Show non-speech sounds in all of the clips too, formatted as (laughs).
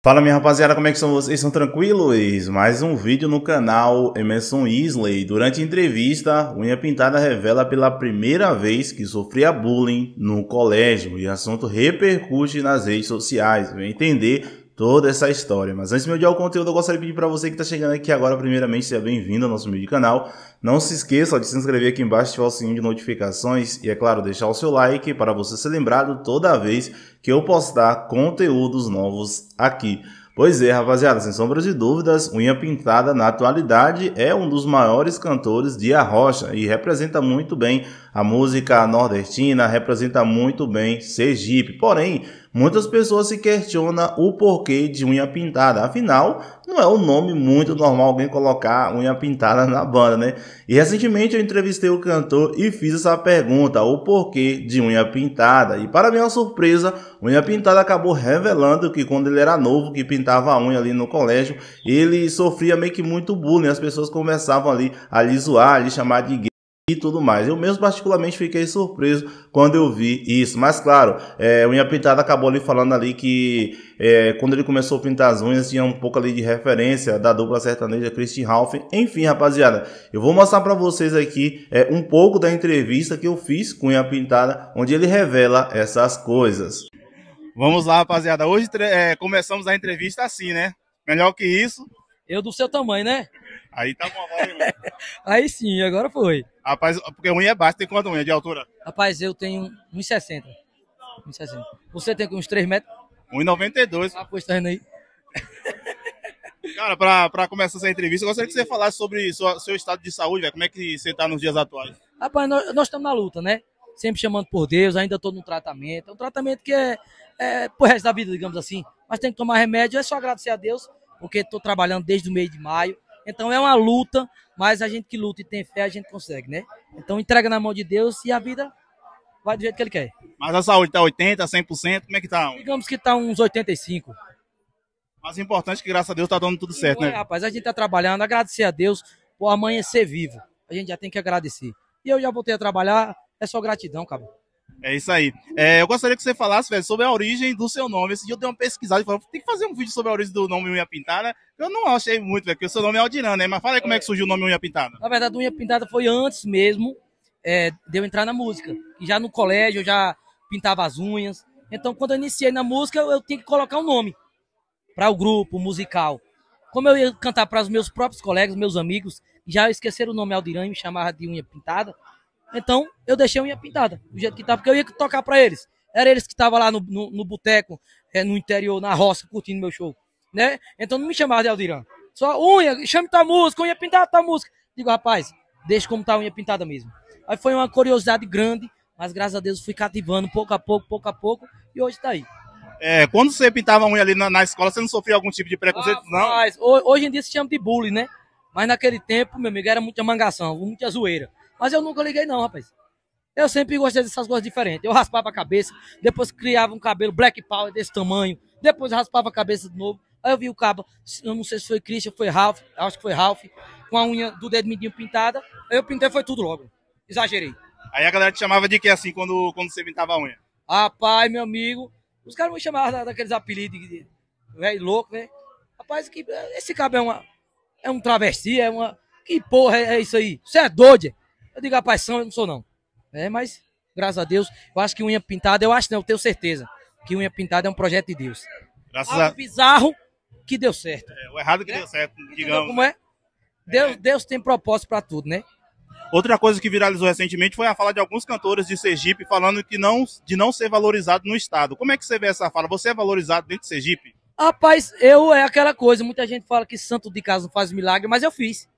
Fala minha rapaziada, como é que são vocês? São tranquilos? Mais um vídeo no canal Emerson Isley. Durante a entrevista, Unha Pintada revela pela primeira vez que sofria bullying no colégio e assunto repercute nas redes sociais. Vem entender toda essa história. Mas antes de eu odiar o conteúdo, eu gostaria de pedir para você que está chegando aqui agora, primeiramente, seja bem-vindo ao nosso vídeo canal. Não se esqueça de se inscrever aqui embaixo, ativar o sininho de notificações e, é claro, deixar o seu like para você ser lembrado toda vez que eu postar conteúdos novos aqui. Pois é, rapaziada, sem sombras de dúvidas, Unha Pintada na atualidade é um dos maiores cantores de Arrocha e representa muito bem a música nordestina, representa muito bem Sergipe. Porém, muitas pessoas se questionam o porquê de unha pintada. Afinal, não é um nome muito normal alguém colocar unha pintada na banda, né? E recentemente eu entrevistei o cantor e fiz essa pergunta, o porquê de unha pintada. E para minha surpresa, unha pintada acabou revelando que quando ele era novo, que pintava a unha ali no colégio, ele sofria meio que muito bullying. As pessoas começavam ali a lhe zoar, a lhe chamar de gay e tudo mais. Eu mesmo particularmente fiquei surpreso quando eu vi isso. Mas claro, é, o Unha Pintada acabou ali falando ali que é, quando ele começou a pintar as unhas tinha um pouco ali de referência da dupla sertaneja Christian Ralph. Enfim, rapaziada, eu vou mostrar para vocês aqui é, um pouco da entrevista que eu fiz com o Unha Pintada, onde ele revela essas coisas. Vamos lá, rapaziada. Hoje é, começamos a entrevista assim, né? Melhor que isso. Eu do seu tamanho, né? Aí tá bom, (laughs) Aí sim, agora foi. Rapaz, porque unha é baixa, tem quanto unha de altura? Rapaz, eu tenho 1,60. 1,60. Você tem uns 3 metros? 1,92. Ah, tá vendo aí. Cara, pra, pra começar essa entrevista, eu gostaria que você falasse sobre sua, seu estado de saúde, como é que você tá nos dias atuais. Rapaz, nós, nós estamos na luta, né? Sempre chamando por Deus, ainda estou no tratamento. É um tratamento que é, é pro resto da vida, digamos assim. Mas tem que tomar remédio, é só agradecer a Deus, porque estou trabalhando desde o mês de maio então é uma luta, mas a gente que luta e tem fé, a gente consegue, né? Então entrega na mão de Deus e a vida vai do jeito que ele quer. Mas a saúde tá 80, 100%, como é que tá? Digamos que tá uns 85. Mas o importante é que graças a Deus tá dando tudo certo, Sim, né? Rapaz, a gente tá trabalhando, agradecer a Deus por amanhecer vivo. A gente já tem que agradecer. E eu já voltei a trabalhar, é só gratidão, cabelo. É isso aí. É, eu gostaria que você falasse, velho, sobre a origem do seu nome. Esse dia eu dei uma pesquisada e falei, tem que fazer um vídeo sobre a origem do nome Unha Pintada. Eu não achei muito, velho, porque o seu nome é Aldiran, né? Mas fala aí como é que surgiu o nome Unha Pintada. Na verdade, Unha Pintada foi antes mesmo é, de eu entrar na música. já no colégio eu já pintava as unhas. Então, quando eu iniciei na música, eu tinha que colocar um nome para o grupo musical. Como eu ia cantar para os meus próprios colegas, meus amigos, já esqueceram o nome Aldiran e me chamava de Unha Pintada. Então, eu deixei a unha pintada, do jeito que tá, porque eu ia tocar para eles. Era eles que estavam lá no, no, no boteco, é, no interior, na roça, curtindo meu show. Né? Então não me chamava de Aldirão. Só unha, chame tua música, unha pintada tua música. Digo, rapaz, deixa como tá a unha pintada mesmo. Aí foi uma curiosidade grande, mas graças a Deus fui cativando pouco a pouco, pouco a pouco, e hoje tá aí. É, quando você pintava a unha ali na, na escola, você não sofria algum tipo de preconceito, ah, não? Mas, hoje em dia se chama de bullying, né? Mas naquele tempo, meu amigo, era muita mangação, muita zoeira. Mas eu nunca liguei, não, rapaz. Eu sempre gostei dessas coisas diferentes. Eu raspava a cabeça, depois criava um cabelo black power desse tamanho, depois raspava a cabeça de novo. Aí eu vi o cabo, eu não sei se foi Christian, foi Ralph, acho que foi Ralph, com a unha do dedo midinho pintada. Aí eu pintei, foi tudo logo. Exagerei. Aí a galera te chamava de que assim quando, quando você pintava a unha? Rapaz, meu amigo, os caras me chamavam daqueles apelidos de velho louco, velho. Rapaz, que, esse cabo é uma. É um travesti, é uma. Que porra é, é isso aí? Você é doido? Eu digo, rapaz, são, eu não sou não. É, mas, graças a Deus, eu acho que Unha Pintada, eu acho não, eu tenho certeza, que Unha Pintada é um projeto de Deus. Graças Algo a... bizarro que deu certo. É, o errado que né? deu certo, digamos. Como é? Né? Deus, é. Deus tem propósito para tudo, né? Outra coisa que viralizou recentemente foi a fala de alguns cantores de Sergipe falando que não, de não ser valorizado no Estado. Como é que você vê essa fala? Você é valorizado dentro de Sergipe? Rapaz, eu é aquela coisa. Muita gente fala que santo de casa não faz milagre, mas eu fiz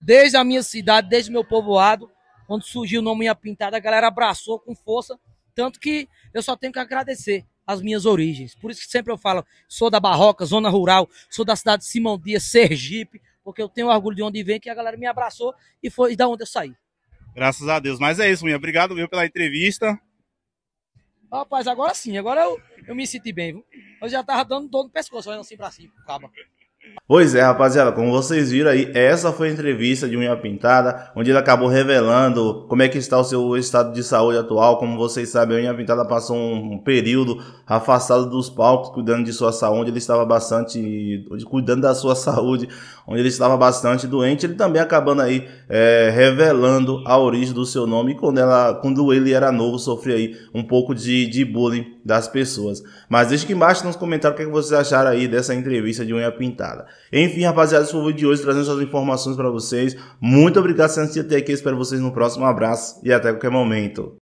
desde a minha cidade, desde meu povoado, quando surgiu o nome minha Pintada, a galera abraçou com força, tanto que eu só tenho que agradecer as minhas origens. Por isso que sempre eu falo, sou da Barroca, zona rural, sou da cidade de Simão Dias, Sergipe, porque eu tenho orgulho de onde vem, que a galera me abraçou e foi da onde eu saí. Graças a Deus. Mas é isso, minha. Obrigado, viu, pela entrevista. Rapaz, agora sim, agora eu, eu me senti bem, viu? Eu já tava dando dor no pescoço, olhando assim pra cima, acaba. Pois é, rapaziada, como vocês viram aí, essa foi a entrevista de Unha Pintada, onde ele acabou revelando como é que está o seu estado de saúde atual. Como vocês sabem, a Unha Pintada passou um período afastado dos palcos, cuidando de sua saúde. Ele estava bastante. cuidando da sua (laughs) saúde, onde ele estava bastante doente. Ele também acabando aí é, revelando a origem do seu nome. E quando, ela, quando ele era novo, sofria aí um pouco de, de bullying das pessoas. Mas deixa aqui embaixo nos comentários o é que, vocês acharam aí dessa entrevista de unha pintada. Enfim, rapaziada, esse foi o vídeo de hoje trazendo essas informações para vocês. Muito obrigado por assistir até aqui. Espero vocês no próximo. Um abraço e até qualquer momento.